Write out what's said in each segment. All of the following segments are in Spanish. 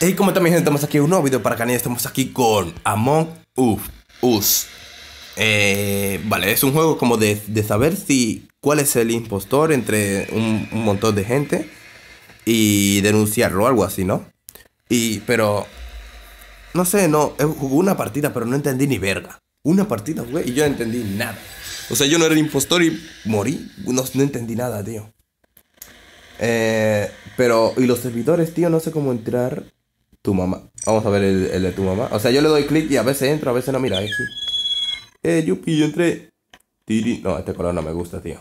Y como también estamos aquí un nuevo video para Canadá, estamos aquí con Among Us. Eh, vale, es un juego como de, saber si cuál es el impostor entre un, montón de gente y denunciarlo, o algo así, ¿no? Y, pero, no sé, no, eh, jugó una partida, pero no entendí ni verga. Una partida güey, y yo no entendí nada. O sea, yo no era el impostor y morí. No, no entendí nada, tío. Eh, pero, y los servidores, tío, no sé cómo entrar tu mamá. Vamos a ver el, de tu mamá. O sea, yo le doy clic y a veces entro, a veces no. Mira, aquí. Eh, Yupi, yo entré. Tiri. No, este color no me gusta, tío.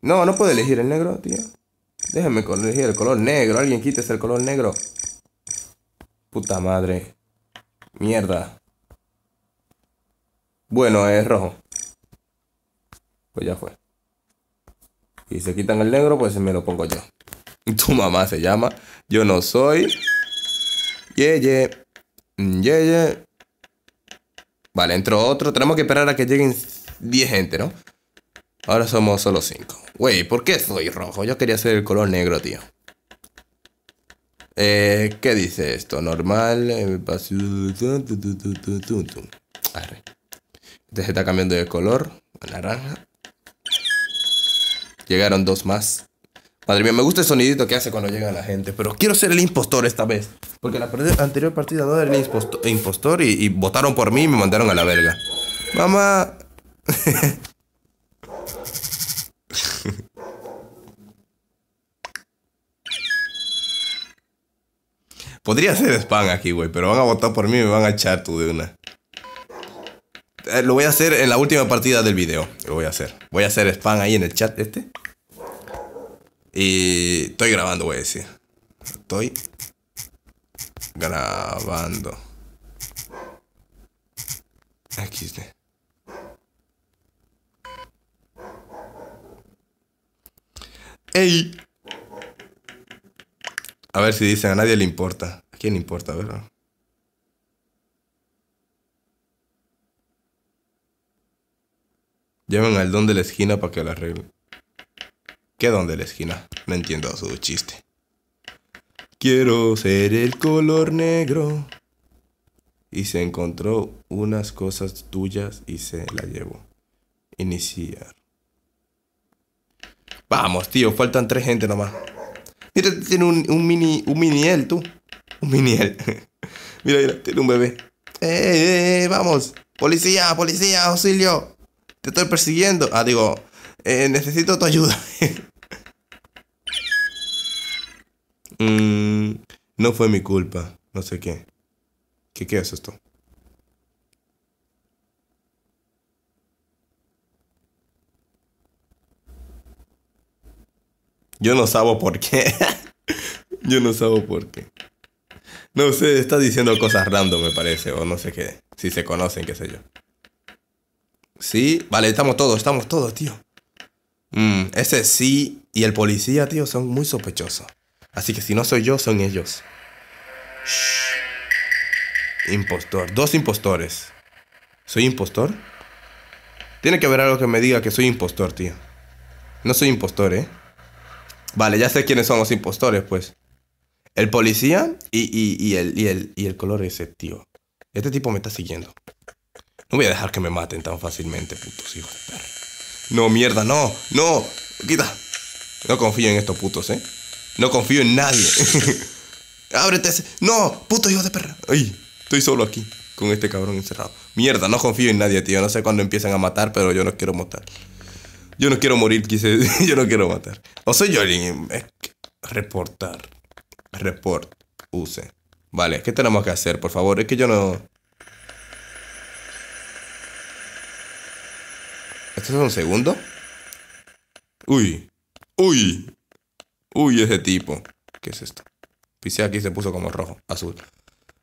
No, no puedo elegir el negro, tío. Déjame elegir el color negro. Alguien quítese el color negro. Puta madre. Mierda. Bueno, es rojo. Pues ya fue. Y se quitan el negro, pues me lo pongo yo. Tu mamá se llama. Yo no soy. Yeye. Yeye. Mm, vale, entró otro. Tenemos que esperar a que lleguen 10 gente, ¿no? Ahora somos solo 5. Wey, ¿por qué soy rojo? Yo quería ser el color negro, tío. Eh, ¿Qué dice esto? Normal. Eh, Arre. Este se está cambiando de color. naranja. Llegaron dos más. Madre mía, me gusta el sonidito que hace cuando llega la gente. Pero quiero ser el impostor esta vez. Porque la anterior partida no era impostor y, votaron por mí y me mandaron a la verga. Mamá. Podría hacer spam aquí, güey, pero van a votar por mí y me van a echar tú de una. Eh, lo voy a hacer en la última partida del video. Lo voy a hacer. Voy a hacer spam ahí en el chat este. Y estoy grabando, voy a decir. Estoy grabando. XD. ¡Ey! A ver si dicen, a nadie le importa. ¿A quién le importa, a ver? Llamen al don de la esquina para que lo arregle. ¿Qué don de la esquina? No entiendo su chiste. Quiero ser el color negro. Y se encontró unas cosas tuyas y se la llevó. Iniciar. Vamos, tío, faltan tres gente nomás. Mira, tiene un, un mini. un miniel, tú. Un miniel. mira, mira, tiene un bebé. ¡Eh, eh, vamos! ¡Policía! ¡Policía! ¡Auxilio! Te estoy persiguiendo. Ah, digo, eh, necesito tu ayuda. Mm, no fue mi culpa, no sé qué. ¿Qué, qué es esto? Yo no sabo por qué. Yo no sabo por qué. No sé, está diciendo cosas random, me parece, o no sé qué. Si se conocen, qué sé yo. Sí, vale, estamos todos, estamos todos, tío. Mm, ese sí y el policía, tío, son muy sospechosos. Así que si no soy yo, son ellos. Impostor. Dos impostores. ¿Soy impostor? Tiene que haber algo que me diga que soy impostor, tío. No soy impostor, ¿eh? Vale, ya sé quiénes son los impostores, pues. El policía y, el, el, y el color ese, tío. Este tipo me está siguiendo. No voy a dejar que me maten tan fácilmente, putos hijos de perra. No, mierda, no, no. Quita. No confío en estos putos, ¿eh? No confío en nadie. Ábrete. Ese. No, puto hijo de perra. Ay, estoy solo aquí con este cabrón encerrado. Mierda, no confío en nadie, tío. No sé cuándo empiezan a matar, pero yo no quiero matar. Yo no quiero morir, quise. yo no quiero matar. O soy yo alguien. Eh, reportar. Report. Use. Vale, ¿qué tenemos que hacer, por favor? Es que yo no. ¿Esto es un segundo? Uy. Uy. Uy, ese tipo. ¿Qué es esto? Pisé aquí se puso como rojo, azul.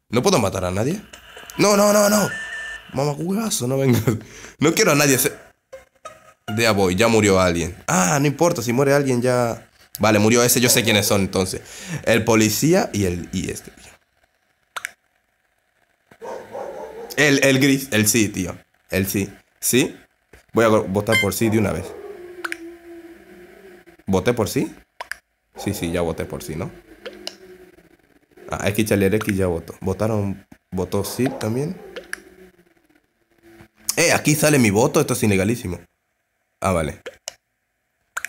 ¿No puedo matar a nadie? No, no, no, no. Mamá no venga. No quiero a nadie. De voy, ya murió alguien. Ah, no importa, si muere alguien ya. Vale, murió ese, yo sé quiénes son entonces. El policía y el. y este, tío. El, el gris, el sí, tío. El sí. ¿Sí? Voy a votar por sí de una vez. ¿Voté por sí? Sí, sí, ya voté por sí, ¿no? Ah, X X ya votó. Votaron. Votó sí también. ¡Eh! Aquí sale mi voto. Esto es ilegalísimo. Ah, vale.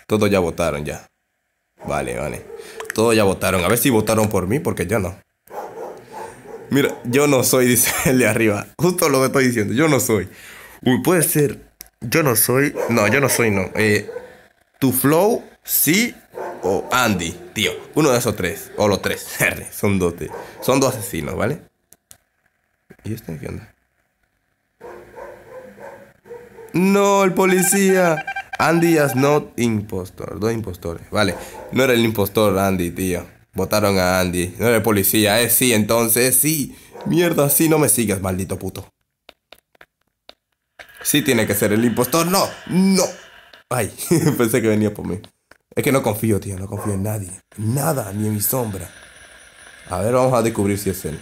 Todos ya votaron ya. Vale, vale. Todos ya votaron. A ver si votaron por mí, porque yo no. Mira, yo no soy, dice el de arriba. Justo lo que estoy diciendo. Yo no soy. Uy, puede ser. Yo no soy. No, yo no soy, no. Eh, tu flow, sí o Andy, tío. Uno de esos tres, o los tres. son dos, Son dos asesinos, ¿vale? ¿Y este qué onda? No, el policía. Andy is not impostor. Dos impostores. Vale. No era el impostor, Andy, tío. Votaron a Andy. No era el policía. eh, sí, entonces. Eh, sí. Mierda, sí, no me sigas, maldito puto. Sí tiene que ser el impostor. No, no. Ay, pensé que venía por mí. Es que no confío, tío, no confío en nadie. Nada, ni en mi sombra. A ver, vamos a descubrir si es él.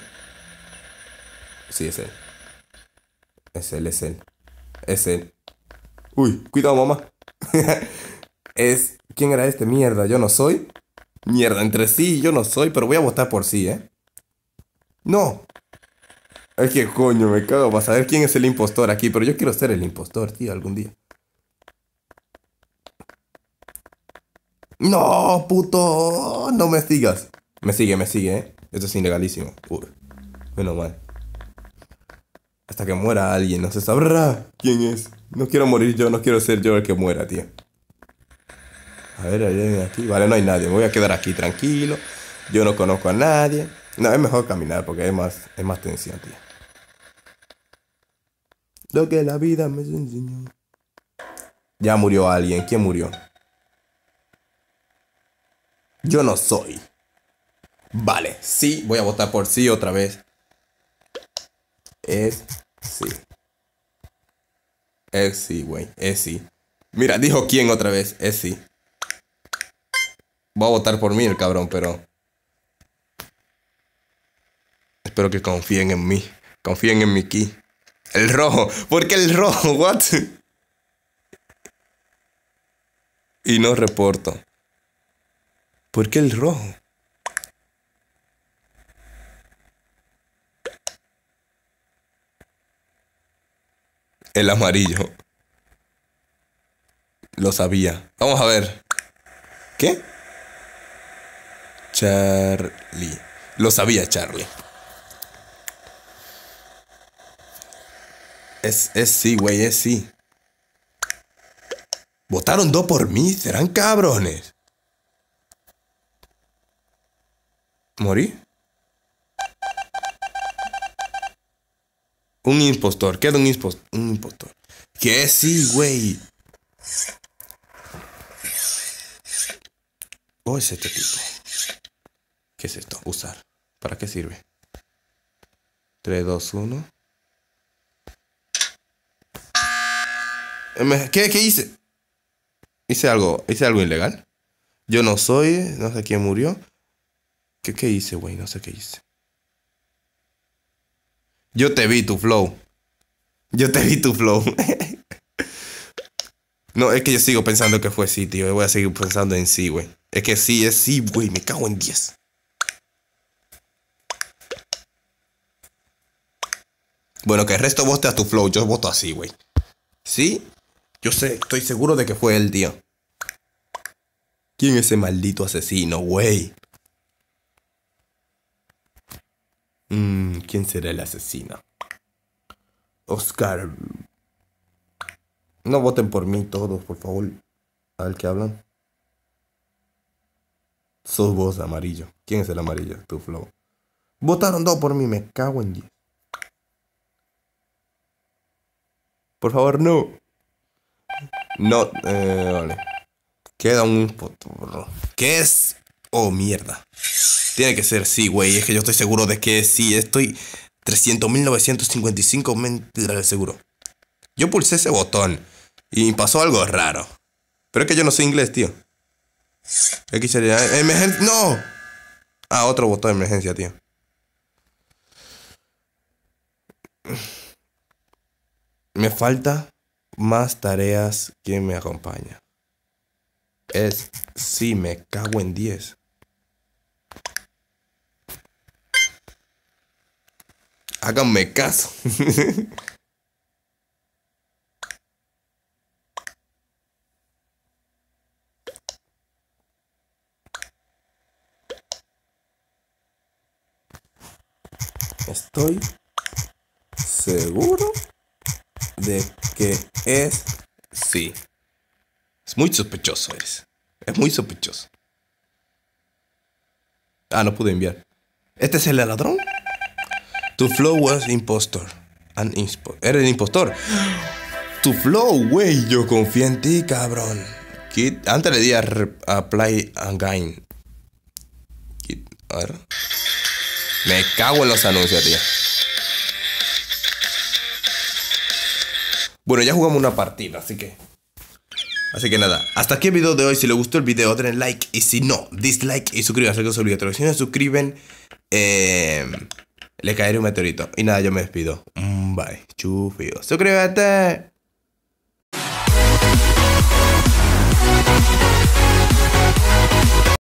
Sí, es él. Es él, es él. Es él. Uy, cuidado, mamá. es. ¿Quién era este? Mierda, yo no soy. Mierda, entre sí, yo no soy, pero voy a votar por sí, ¿eh? No. Es que coño, me cago a saber quién es el impostor aquí, pero yo quiero ser el impostor, tío, algún día. No, puto, no me sigas. Me sigue, me sigue, ¿eh? Esto es ilegalísimo. bueno menos mal. Hasta que muera alguien, no se sabrá quién es. No quiero morir yo, no quiero ser yo el que muera, tío. A ver, alguien aquí. Vale, no hay nadie. Me voy a quedar aquí tranquilo. Yo no conozco a nadie. No, es mejor caminar porque es más, es más tensión, tío. Lo que la vida me enseñó. Ya murió alguien. ¿Quién murió? Yo no soy. Vale, sí, voy a votar por sí otra vez. Es sí. Es sí, güey. Es sí. Mira, dijo quién otra vez. Es sí. Va a votar por mí el cabrón, pero... Espero que confíen en mí. Confíen en mi key. El rojo. ¿Por qué el rojo? What? Y no reporto. ¿Por qué el rojo? El amarillo. Lo sabía. Vamos a ver. ¿Qué? Charlie. Lo sabía Charlie. Es, es sí, güey, es sí. Votaron dos por mí, serán cabrones. ¿Morí? Un impostor. Queda un, impostor. un impostor. Que sí, güey. ¿O oh, es este tipo? ¿Qué es esto? Usar. ¿Para qué sirve? 3, 2, 1. ¿Qué, ¿Qué hice? ¿Hice algo, ¿Hice algo ilegal? Yo no soy, no sé quién murió. ¿Qué, qué hice, güey? No sé qué hice. Yo te vi tu flow. Yo te vi tu flow. no, es que yo sigo pensando que fue sí, tío. voy a seguir pensando en sí, güey. Es que sí, es sí, güey. Me cago en 10. Bueno, que el resto vote a tu flow. Yo voto así, güey. ¿Sí? Yo sé, estoy seguro de que fue el tío. ¿Quién es ese maldito asesino, güey? Mmm... ¿Quién será el asesino? Oscar. No voten por mí todos, por favor. Al que hablan. Sos vos, amarillo. ¿Quién es el amarillo? Tu flow. Votaron dos por mí, me cago en diez. Por favor, no. No, eh, vale. Queda un fotorro. ¿Qué es? Oh, mierda. Tiene que ser sí, güey. Es que yo estoy seguro de que sí. Estoy 300.955 seguro. Yo pulsé ese botón y pasó algo raro. Pero es que yo no soy inglés, tío. X sería... ¡Emergencia! ¡No! Ah, otro botón de emergencia, tío. Me falta más tareas que me acompañan. Es... si me cago en 10. háganme caso. Estoy seguro de que es sí. Es muy sospechoso, es. Es muy sospechoso. Ah, no pude enviar. ¿Este es el ladrón? Tu flow was impostor. An el impostor. Tu flow, güey. Yo confío en ti, cabrón. Kid. Antes le di a, apply play gain. A ver. Me cago en los anuncios, tío. Bueno, ya jugamos una partida, así que. Así que nada, hasta aquí el video de hoy. Si les gustó el video, denle like. Y si no, dislike y suscríbanse, que es obligatorio, Si no suscriben, eh le caeré un meteorito. Y nada, yo me despido. Mm, bye. Chufio. Suscríbete.